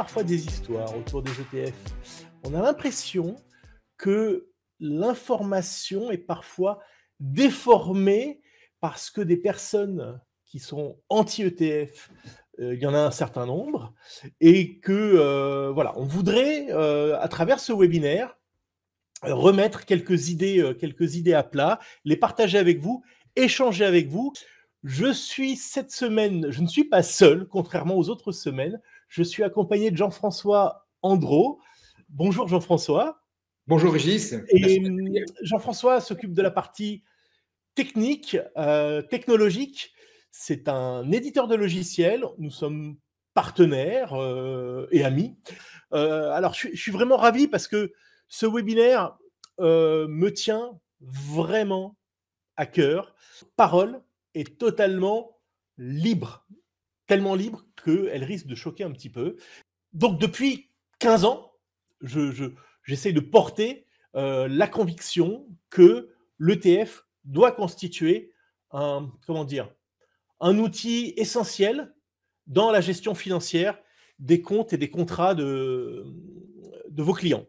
parfois des histoires autour des ETF. On a l'impression que l'information est parfois déformée parce que des personnes qui sont anti-ETF, euh, il y en a un certain nombre, et que euh, voilà, on voudrait euh, à travers ce webinaire remettre quelques idées, quelques idées à plat, les partager avec vous, échanger avec vous. Je suis cette semaine, je ne suis pas seul, contrairement aux autres semaines. Je suis accompagné de Jean-François Andro. Bonjour Jean-François. Bonjour Régis. Hum, Jean-François s'occupe de la partie technique, euh, technologique. C'est un éditeur de logiciels. Nous sommes partenaires euh, et amis. Euh, alors, je, je, suis vraiment ravi parce que ce webinaire me tient vraiment à cœur. Parole est totalement libre, tellement libre qu'elle risque de choquer un petit peu. Donc depuis 15 ans, j'essaie je, de porter euh, la conviction que l'ETF doit constituer un, comment dire, un outil essentiel dans la gestion financière des comptes et des contrats de, de vos clients.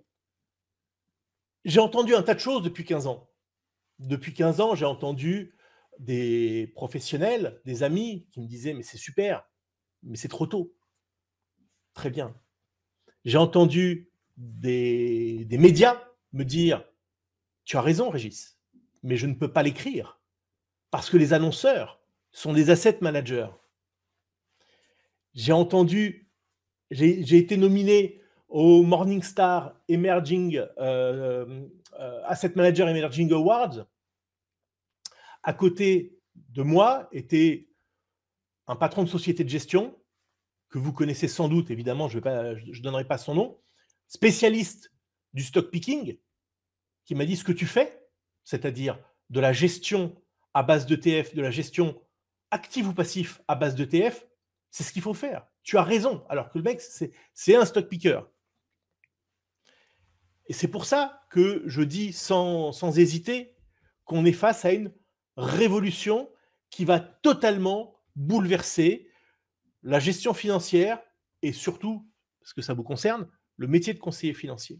J'ai entendu un tas de choses depuis 15 ans. Depuis 15 ans, j'ai entendu des professionnels, des amis qui me disaient mais c'est super, mais c'est trop tôt. Très bien. J'ai entendu des, médias me dire Tu as raison, Régis, mais je ne peux pas l'écrire parce que les annonceurs sont des asset managers. J'ai entendu, j'ai été nominé au Morningstar Emerging euh, euh, Asset Manager Emerging Awards. À côté de moi était un patron de société de gestion que vous connaissez sans doute, évidemment, je ne donnerai pas son nom, spécialiste du stock picking, qui m'a dit ce que tu fais, c'est-à-dire de la gestion à base d'ETF, de la gestion active ou passif à base d'ETF, c'est ce qu'il faut faire. Tu as raison, alors que le mec, c'est un stock picker. Et c'est pour ça que je dis sans, sans hésiter qu'on est face à une révolution qui va totalement bouleverser la gestion financière et surtout, parce que ça vous concerne, le métier de conseiller financier.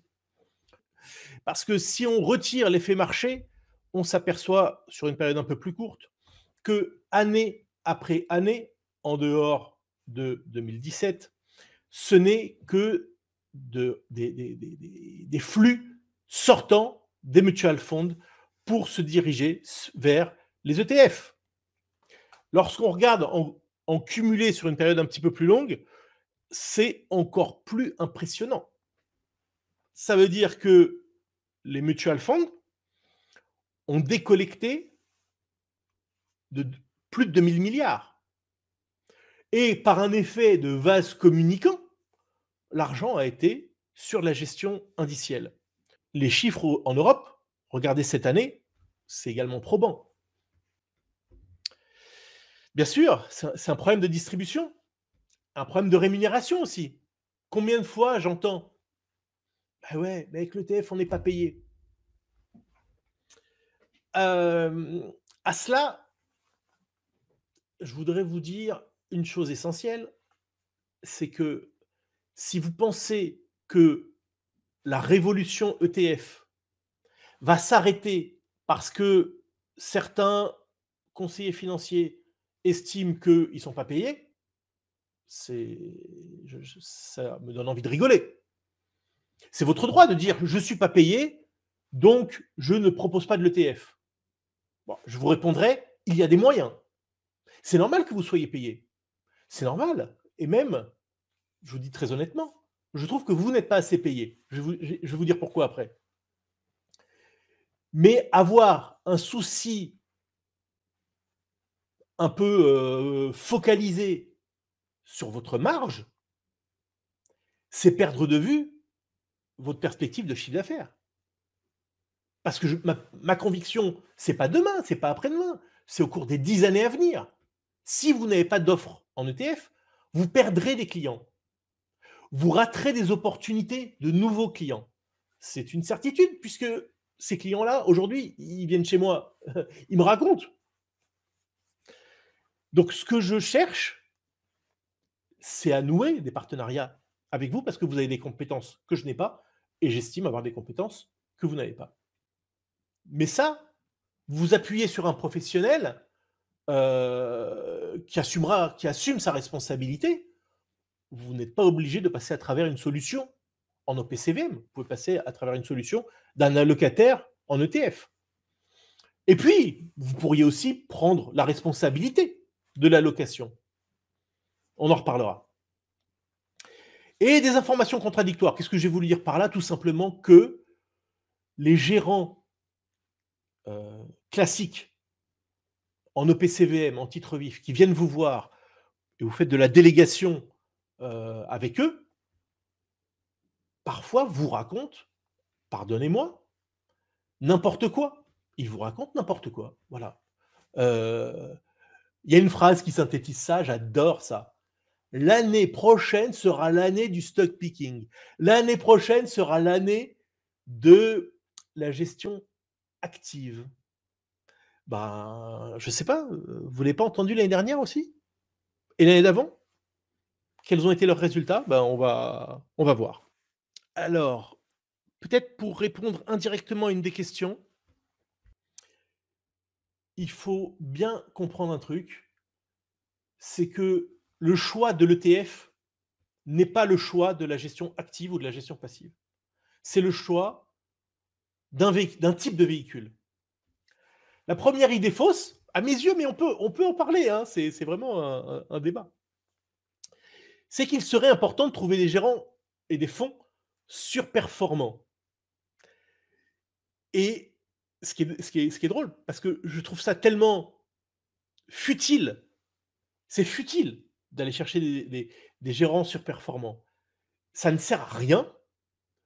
Parce que si on retire l'effet marché, on s'aperçoit sur une période un peu plus courte que année après année, en dehors de 2017, ce n'est que de, des, flux sortant des mutual funds pour se diriger vers les ETF. Lorsqu'on regarde cumulé sur une période un petit peu plus longue, c'est encore plus impressionnant. Ça veut dire que les mutual funds ont décollecté de plus de 2000 milliards. Et par un effet de vase communicant, l'argent a été sur la gestion indicielle. Les chiffres en Europe, regardez cette année, c'est également probant. Bien sûr, c'est un problème de distribution, un problème de rémunération aussi. Combien de fois j'entends bah ouais, mais avec l'ETF, on n'est pas payé. Euh, à cela, je voudrais vous dire une chose essentielle, c'est que si vous pensez que la révolution ETF va s'arrêter parce que certains conseillers financiers estiment qu'ils ne sont pas payés, c'est, ça me donne envie de rigoler. C'est votre droit de dire je ne suis pas payé, donc je ne propose pas de l'ETF. Bon, je vous répondrai, il y a des moyens. C'est normal que vous soyez payé. C'est normal. Et même, je vous dis très honnêtement, je trouve que vous n'êtes pas assez payé. Je vous, je vais vous dire pourquoi après. Mais avoir un souci un peu euh, focalisé sur votre marge, c'est perdre de vue votre perspective de chiffre d'affaires. Parce que ma, conviction, conviction, c'est pas demain, c'est pas après-demain, c'est au cours des dix années à venir. Si vous n'avez pas d'offres en ETF, vous perdrez des clients. Vous raterez des opportunités de nouveaux clients. C'est une certitude, puisque ces clients-là, aujourd'hui, ils viennent chez moi, ils me racontent donc, ce que je cherche, c'est à nouer des partenariats avec vous parce que vous avez des compétences que je n'ai pas et j'estime avoir des compétences que vous n'avez pas. Mais ça, vous appuyez sur un professionnel euh, qui, assumera, qui assume sa responsabilité. Vous n'êtes pas obligé de passer à travers une solution en OPCVM. Vous pouvez passer à travers une solution d'un allocataire en ETF. Et puis, vous pourriez aussi prendre la responsabilité de la location. On en reparlera. Et des informations contradictoires. Qu'est-ce que je vais vous dire par là Tout simplement que les gérants euh, classiques en OPCVM, e en titre vif, qui viennent vous voir et vous faites de la délégation euh, avec eux, parfois vous racontent, pardonnez-moi, n'importe quoi. Ils vous racontent n'importe quoi. Voilà. Euh, il y a une phrase qui synthétise ça, j'adore ça. L'année prochaine sera l'année du stock picking. L'année prochaine sera l'année de la gestion active. Ben, je sais pas, euh, vous l'avez pas entendu l'année dernière aussi Et l'année d'avant Quels ont été leurs résultats ben, on, va, on va voir. Alors, peut-être pour répondre indirectement à une des questions, il faut bien comprendre un truc, c'est que le choix de l'ETF n'est pas le choix de la gestion active ou de la gestion passive. C'est le choix d'un, type de véhicule. La première idée fausse, à mes yeux, mais on peut, on peut en parler, hein, c'est, vraiment un, un débat, c'est qu'il serait important de trouver des gérants et des fonds surperformants. Et ce qui, est, ce, qui drôle, parce que je trouve ça tellement futile. C'est futile d'aller chercher des, des, des gérants surperformants. Ça ne sert à rien.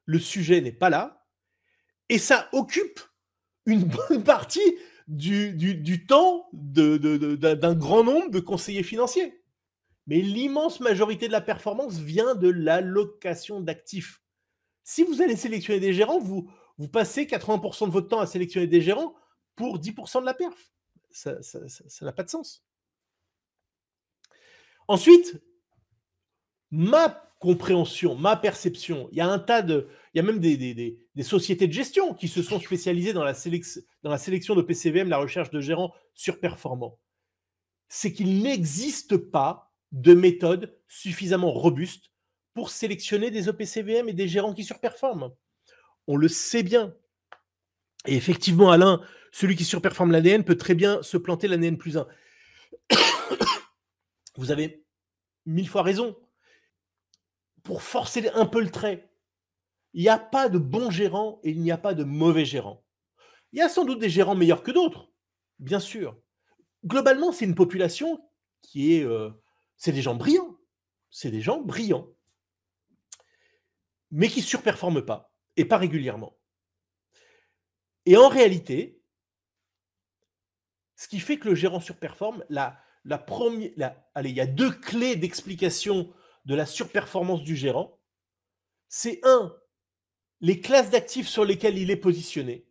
Le sujet n'est pas là. Et ça occupe une bonne partie du, du, temps d'un de, grand nombre de conseillers financiers. Mais l'immense majorité de la performance vient de l'allocation d'actifs. Si vous allez sélectionner des gérants, vous, vous passez 80% de votre temps à sélectionner des gérants pour 10% de la perf. Ça n'a pas de sens. Ensuite, ma compréhension, ma perception, il y a un tas de. Il y a même des, sociétés de gestion qui se sont spécialisées dans la, sélection de PCVM, la recherche de gérants surperformants. C'est qu'il n'existe pas de méthode suffisamment robuste pour sélectionner des OPCVM e et des gérants qui surperforment. On le sait bien. Et effectivement, Alain, celui qui surperforme l'ADN peut très bien se planter l'ADN plus 1. Vous avez mille fois raison. Pour forcer un peu le trait, il n'y a pas de bon gérant et il n'y a pas de mauvais gérant. Il y a sans doute des gérants meilleurs que d'autres, bien sûr. Globalement, c'est une population qui est... Euh, c'est des gens brillants. C'est des gens brillants. Mais qui ne surperforment pas et pas régulièrement. Et en réalité, ce qui fait que le gérant surperforme, la, la première, allez, il y a deux clés d'explication de la surperformance du gérant. C'est un, les classes d'actifs sur lesquelles il est positionné.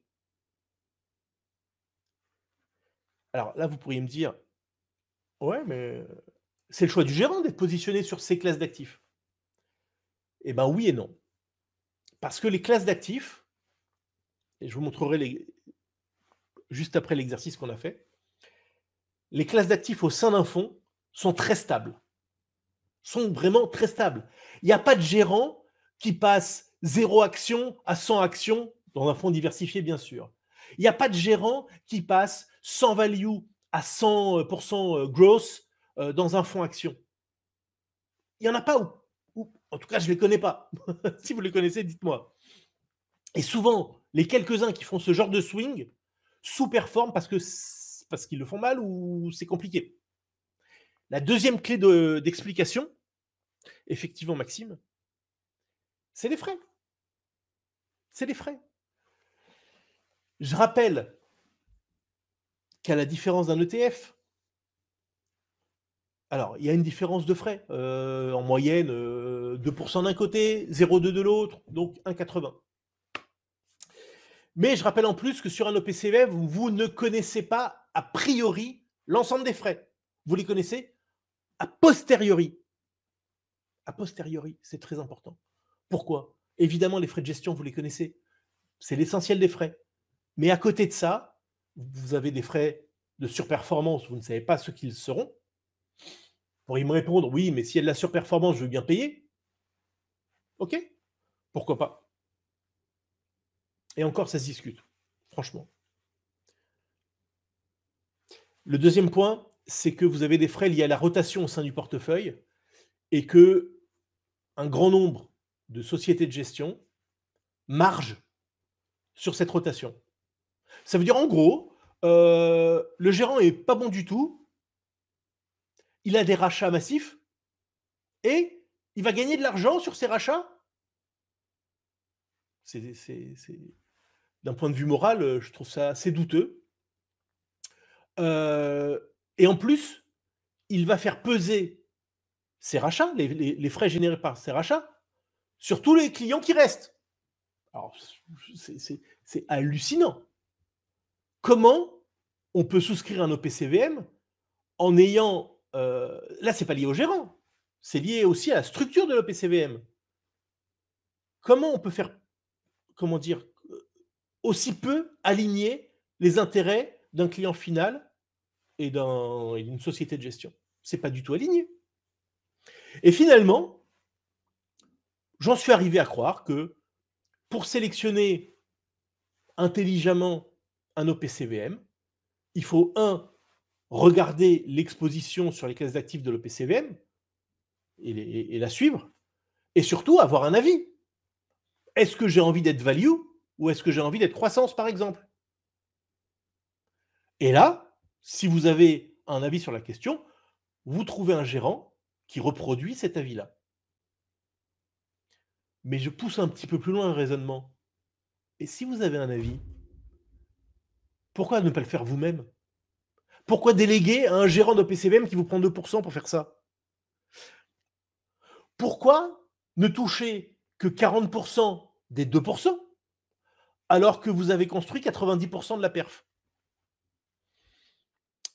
Alors là, vous pourriez me dire, ouais, mais c'est le choix du gérant d'être positionné sur ces classes d'actifs. Eh bien oui et non. Parce que les classes d'actifs, et je vous montrerai les, juste après l'exercice qu'on a fait, les classes d'actifs au sein d'un fonds sont très stables, sont vraiment très stables. Il n'y a pas de gérant qui passe zéro action à 100 actions, dans un fonds diversifié bien sûr. Il n'y a pas de gérant qui passe 100 value à 100% euh, growth euh, dans un fonds action. Il n'y en a pas ou en tout cas, je ne les connais pas. si vous les connaissez, dites-moi. Et souvent, les quelques-uns qui font ce genre de swing sous-performent parce que parce qu'ils le font mal ou c'est compliqué. La deuxième clé d'explication, effectivement, Maxime, c'est les frais. C'est les frais. Je rappelle qu'à la différence d'un ETF, alors, il y a une différence de frais. Euh, en moyenne, 2% euh, d'un côté, 0,2 de l'autre, donc 1,80. Mais je rappelle en plus que sur un OPCV, vous ne connaissez pas a priori l'ensemble des frais. Vous les connaissez a posteriori. A posteriori, c'est très important. Pourquoi Évidemment, les frais de gestion, vous les connaissez. C'est l'essentiel des frais. Mais à côté de ça, vous avez des frais de surperformance, vous ne savez pas ce qu'ils seront y me répondre, oui, mais si elle a de la surperformance, je veux bien payer. Ok, pourquoi pas Et encore, ça se discute, franchement. Le deuxième point, c'est que vous avez des frais liés à la rotation au sein du portefeuille et que un grand nombre de sociétés de gestion margent sur cette rotation. Ça veut dire en gros, euh, le gérant est pas bon du tout, il a des rachats massifs et il va gagner de l'argent sur ses rachats. C'est, D'un point de vue moral, euh, je trouve ça assez douteux. Euh, et en plus, il va faire peser ses rachats, les, frais générés par ses rachats, sur tous les clients qui restent. Alors, c'est, c'est hallucinant. Comment on peut souscrire un OPCVM en ayant Là, euh, là, c'est pas lié au gérant, c'est lié aussi à la structure de l'OPCVM. Comment on peut faire, comment dire, aussi peu aligner les intérêts d'un client final et d'une société de gestion C'est pas du tout aligné. Et finalement, j'en suis arrivé à croire que pour sélectionner intelligemment un OPCVM, il faut un regarder l'exposition sur les classes d'actifs de l'OPCVM et, et, la suivre, et surtout avoir un avis. Est-ce que j'ai envie d'être value ou est-ce que j'ai envie d'être croissance, par exemple Et là, si vous avez un avis sur la question, vous trouvez un gérant qui reproduit cet avis-là. Mais je pousse un petit peu plus loin le raisonnement. Et si vous avez un avis, pourquoi ne pas le faire vous-même pourquoi déléguer à un gérant de PCBM qui vous prend 2% pour faire ça Pourquoi ne toucher que 40% des 2% alors que vous avez construit 90% de la perf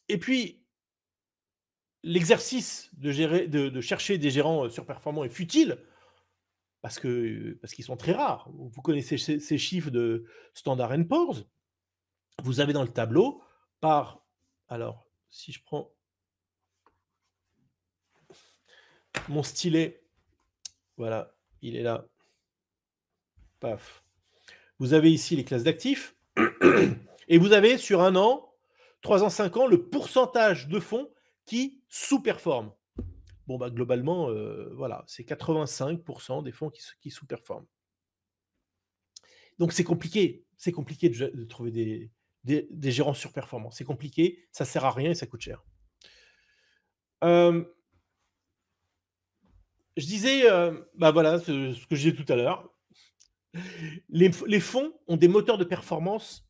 Et puis, l'exercice de, de, chercher des gérants euh, surperformants est futile parce parce qu'ils sont très rares. Vous connaissez ces, ces chiffres de Standard Poor's. Vous avez dans le tableau, par alors, si je prends mon stylet, voilà, il est là. Paf. Vous avez ici les classes d'actifs. Et vous avez sur un an, trois ans, cinq ans, le pourcentage de fonds qui sous-performent. Bon, bah, globalement, euh, voilà, c'est 85% des fonds qui, sous-performent. Donc c'est compliqué, c'est compliqué de trouver des, des, gérants gérants performance. C'est compliqué, ça sert à rien et ça coûte cher. je disais, euh, bah voilà ce, que je disais tout à l'heure. Les, fonds ont des moteurs de performance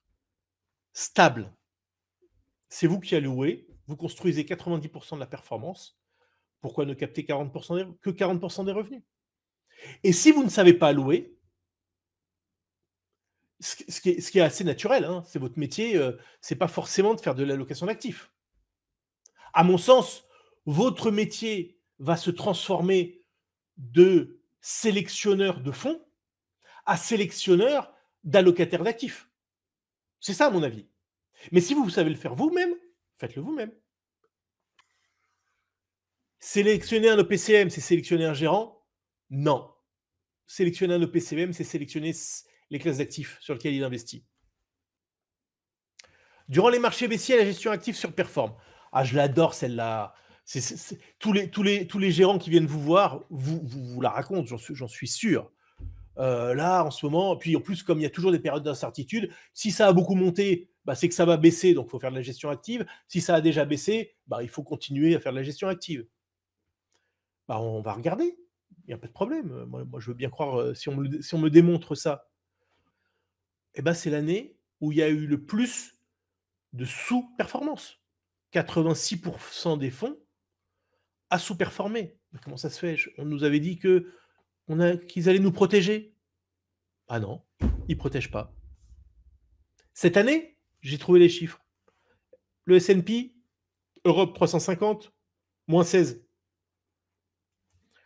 stables. C'est vous qui allouez, vous construisez 90% de la performance. Pourquoi ne capter que 40% des revenus Et si vous ne savez pas allouer, ce, qui, est, assez naturel, hein, c'est votre métier, ce euh, c'est pas forcément de faire de l'allocation d'actifs. À mon sens, votre métier va se transformer de sélectionneur de fonds à sélectionneur d'allocataire d'actifs. C'est ça, à mon avis. Mais si vous savez le faire vous-même, faites-le vous-même. Sélectionner un OPCM, e c'est sélectionner un gérant Non. Sélectionner un OPCM, e c'est sélectionner les classes d'actifs sur lesquelles il investit. Durant les marchés baissiers, la gestion active surperforme. Ah, je l'adore celle-là. Tous, les, tous, les, tous les gérants qui viennent vous voir vous, vous, vous la racontent, j'en suis, sûr. Euh, là, en ce moment, puis en plus, comme il y a toujours des périodes d'incertitude, si ça a beaucoup monté, bah, c'est que ça va baisser, donc il faut faire de la gestion active. Si ça a déjà baissé, bah, il faut continuer à faire de la gestion active. Bah, on va regarder, il n'y a pas de problème. Moi, je veux bien croire, euh, si on si on me démontre ça, eh ben, c'est l'année où il y a eu le plus de sous-performance. 86% des fonds à sous-performé. Comment ça se fait On nous avait dit que qu'ils allaient nous protéger. Ah non, ils ne protègent pas. Cette année, j'ai trouvé les chiffres. Le S&P, Europe 350, moins 16.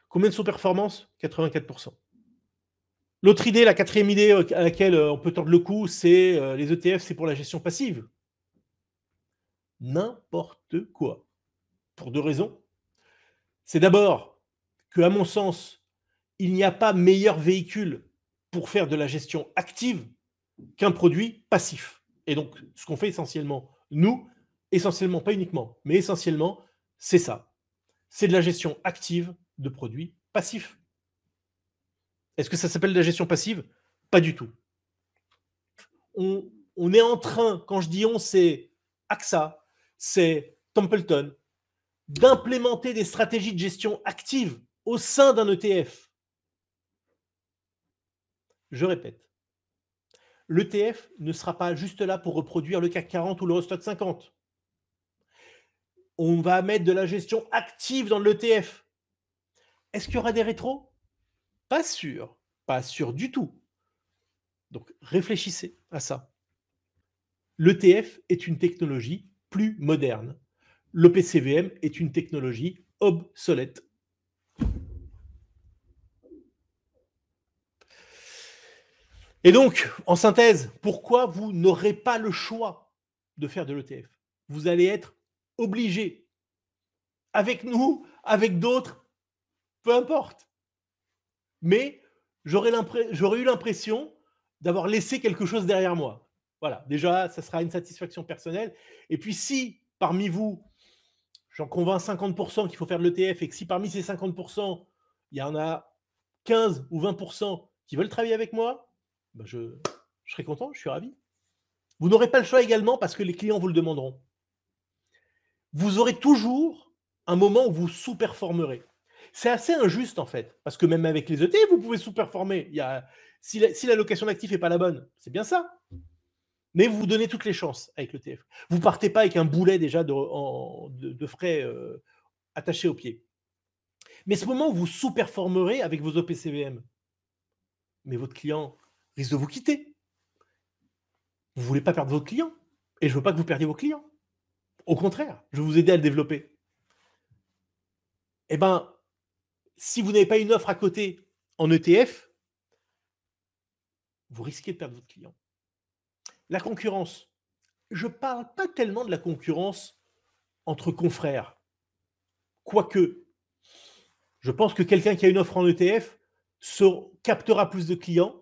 Combien de sous-performance 84%. L'autre idée, la quatrième idée euh, à laquelle euh, on peut tordre le cou, c'est euh, les ETF, c'est pour la gestion passive. N'importe quoi. Pour deux raisons. C'est d'abord que, à mon sens, il n'y a pas meilleur véhicule pour faire de la gestion active qu'un produit passif. Et donc, ce qu'on fait essentiellement, nous, essentiellement, pas uniquement, mais essentiellement, c'est ça. C'est de la gestion active de produits passifs. Est-ce que ça s'appelle de la gestion passive Pas du tout. On, est en train, quand je dis on, c'est AXA, c'est Templeton, d'implémenter des stratégies de gestion active au sein d'un ETF. Je répète, l'ETF ne sera pas juste là pour reproduire le CAC 40 ou le 50. On va mettre de la gestion active dans l'ETF. E Est-ce qu'il y aura des rétros sûr, pas sûr du tout. Donc réfléchissez à ça. L'ETF est une technologie plus moderne. Le PCVM est une technologie obsolète. Et donc, en synthèse, pourquoi vous n'aurez pas le choix de faire de l'ETF Vous allez être obligé, avec nous, avec d'autres, peu importe mais j'aurais eu l'impression d'avoir laissé quelque chose derrière moi. Voilà, déjà, ça sera une satisfaction personnelle. Et puis si parmi vous, j'en convainc 50% qu'il faut faire de l'ETF et que si parmi ces 50%, il y en a 15 ou 20% qui veulent travailler avec moi, ben, je, je serai content, je suis ravi. Vous n'aurez pas le choix également parce que les clients vous le demanderont. Vous aurez toujours un moment où vous sous-performerez. C'est assez injuste en fait, parce que même avec les ETF, vous pouvez sous-performer. Il y a... Si l'allocation la, location d'actifs n'est pas la bonne, c'est bien ça. Mais vous donnez toutes les chances avec l'ETF. Vous Vous partez pas avec un boulet déjà de, frais attaché euh, attachés au pied. Mais ce moment où vous sous-performerez avec vos OPCVM, mais votre client risque de vous quitter. Vous voulez pas perdre votre client. Et je veux pas que vous perdiez vos clients. Au contraire, je vais vous aider à le développer. Eh ben, si vous n'avez pas une offre à côté en ETF, vous risquez de perdre votre client. La concurrence. Je ne parle pas tellement de la concurrence entre confrères. Quoique, je pense que quelqu'un qui a une offre en ETF se captera plus de clients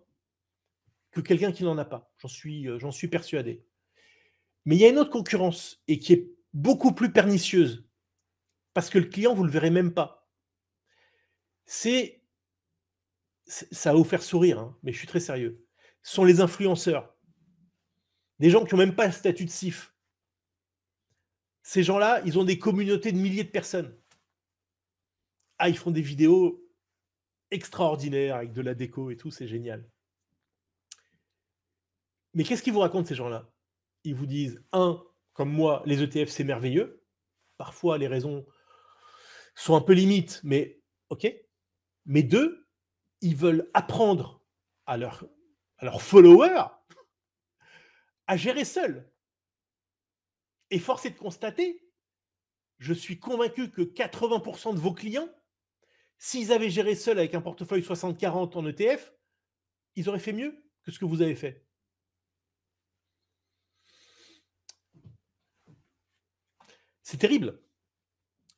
que quelqu'un qui n'en a pas. J'en suis, euh, j'en suis persuadé. Mais il y a une autre concurrence et qui est beaucoup plus pernicieuse parce que le client, vous ne le verrez même pas c'est. Ça va vous faire sourire, hein, mais je suis très sérieux. Ce sont les influenceurs. Des gens qui n'ont même pas le statut de SIF. Ces gens-là, ils ont des communautés de milliers de personnes. Ah, ils font des vidéos extraordinaires avec de la déco et tout, c'est génial. Mais qu'est-ce qu'ils vous racontent ces gens-là Ils vous disent, un, comme moi, les ETF, c'est merveilleux. Parfois, les raisons sont un peu limites, mais OK mais deux, ils veulent apprendre à, leurs followers à gérer seuls. Et force est de constater, je suis convaincu que 80% de vos clients, s'ils avaient géré seuls avec un portefeuille 60-40 en ETF, ils auraient fait mieux que ce que vous avez fait. C'est terrible.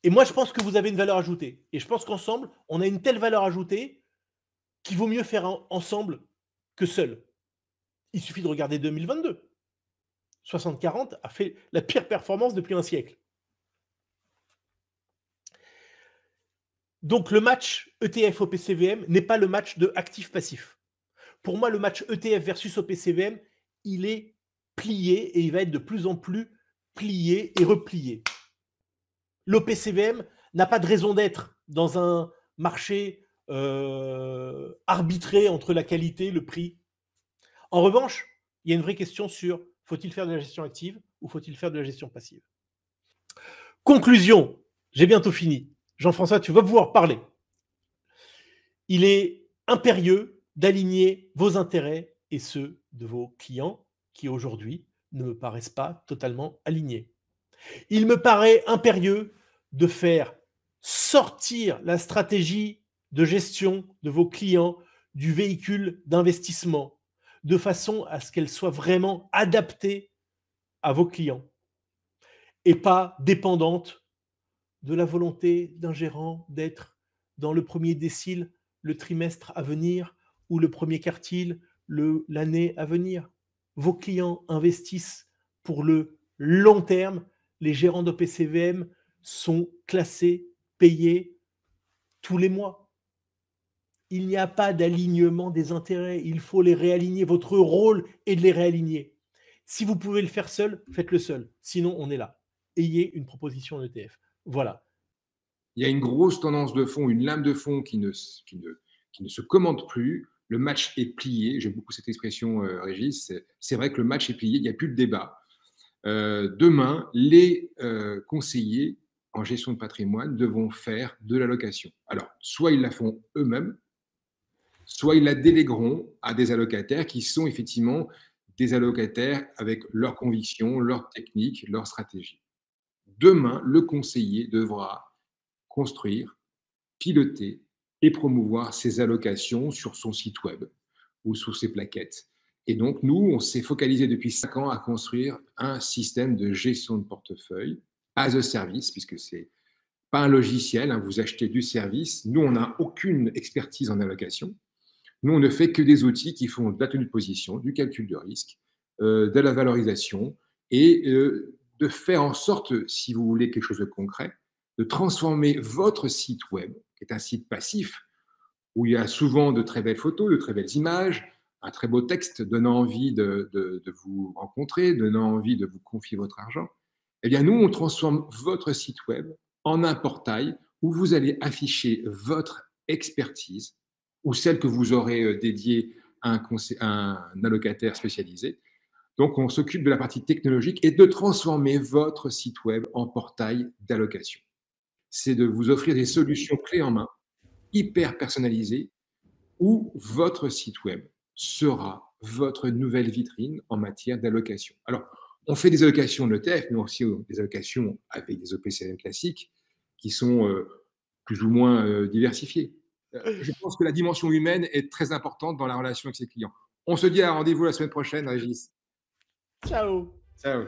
Et moi, je pense que vous avez une valeur ajoutée. Et je pense qu'ensemble, on a une telle valeur ajoutée qu'il vaut mieux faire ensemble que seul. Il suffit de regarder 2022. 60-40 a fait la pire performance depuis un siècle. Donc le match ETF OPCVM n'est pas le match de actif-passif. Pour moi, le match ETF versus OPCVM, il est plié et il va être de plus en plus plié et replié l'OPCVM n'a pas de raison d'être dans un marché euh, arbitré entre la qualité, et le prix. En revanche, il y a une vraie question sur faut-il faire de la gestion active ou faut-il faire de la gestion passive Conclusion, j'ai bientôt fini. Jean-François, tu vas pouvoir parler. Il est impérieux d'aligner vos intérêts et ceux de vos clients qui aujourd'hui ne me paraissent pas totalement alignés. Il me paraît impérieux de faire sortir la stratégie de gestion de vos clients du véhicule d'investissement de façon à ce qu'elle soit vraiment adaptée à vos clients et pas dépendante de la volonté d'un gérant d'être dans le premier décile, le trimestre à venir ou le premier quartile, l'année à venir. Vos clients investissent pour le long terme les gérants d'OPCVM sont classés, payés tous les mois. Il n'y a pas d'alignement des intérêts. Il faut les réaligner. Votre rôle est de les réaligner. Si vous pouvez le faire seul, faites-le seul. Sinon, on est là. Ayez une proposition d'ETF. E voilà. Il y a une grosse tendance de fond, une lame de fond qui ne, se commande plus. Le match est plié. J'aime beaucoup cette expression, euh, Régis. C'est vrai que le match est plié. Il n'y a plus de débat. Euh, demain, les euh, conseillers en gestion de patrimoine devront faire de l'allocation. Alors, soit ils la font eux-mêmes, soit ils la délégueront à des allocataires qui sont effectivement des allocataires avec leurs convictions, leurs techniques, leurs stratégies. Demain, le conseiller devra construire, piloter et promouvoir ses allocations sur son site web ou sur ses plaquettes et donc, nous, on s'est focalisé depuis cinq ans à construire un système de gestion de portefeuille as a service, puisque c'est pas un logiciel, hein, vous achetez du service. Nous, on n'a aucune expertise en allocation. Nous, on ne fait que des outils qui font de la tenue de position, du calcul de risque, euh, de la valorisation et euh, de faire en sorte, si vous voulez quelque chose de concret, de transformer votre site web, qui est un site passif, où il y a souvent de très belles photos, de très belles images, un très beau texte donnant envie de, vous rencontrer, donnant envie de vous confier votre argent, eh bien nous, on transforme votre site web en un portail où vous allez afficher votre expertise ou celle que vous aurez euh, dédiée à un, un allocataire spécialisé. Donc, on s'occupe de la partie technologique et de transformer votre site web en portail d'allocation. C'est de vous offrir des solutions clés en main, hyper personnalisées, où votre site web sera votre nouvelle vitrine en matière d'allocation. Alors, on fait des allocations de l'ETF, mais aussi euh, des allocations avec des OPCM classiques qui sont euh, plus ou moins euh, diversifiées. je pense que la dimension humaine est très importante dans la relation avec ses clients. On se dit à rendez-vous la semaine prochaine, Régis. Ciao. Ciao.